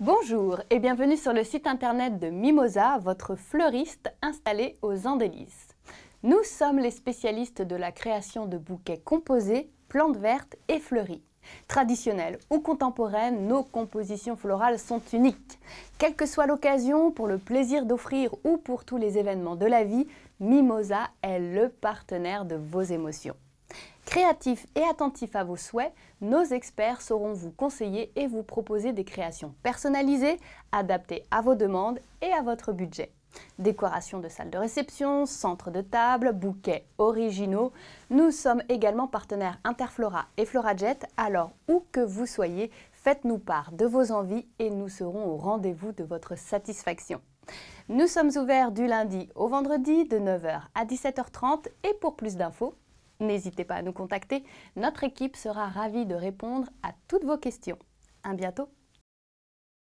Bonjour et bienvenue sur le site internet de Mimosa, votre fleuriste installé aux Andelys. Nous sommes les spécialistes de la création de bouquets composés, plantes vertes et fleuries. Traditionnelles ou contemporaines, nos compositions florales sont uniques. Quelle que soit l'occasion, pour le plaisir d'offrir ou pour tous les événements de la vie, Mimosa est le partenaire de vos émotions. Créatifs et attentifs à vos souhaits, nos experts sauront vous conseiller et vous proposer des créations personnalisées, adaptées à vos demandes et à votre budget. Décoration de salles de réception, centre de table, bouquets originaux. Nous sommes également partenaires Interflora et FloraJet, alors où que vous soyez, faites-nous part de vos envies et nous serons au rendez-vous de votre satisfaction. Nous sommes ouverts du lundi au vendredi de 9h à 17h30 et pour plus d'infos, N'hésitez pas à nous contacter, notre équipe sera ravie de répondre à toutes vos questions. À bientôt